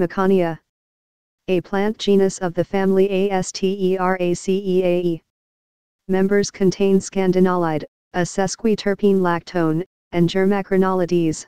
Mecania. A plant genus of the family Asteraceae. Members contain scandinolide, a sesquiterpene lactone, and germacrinolides.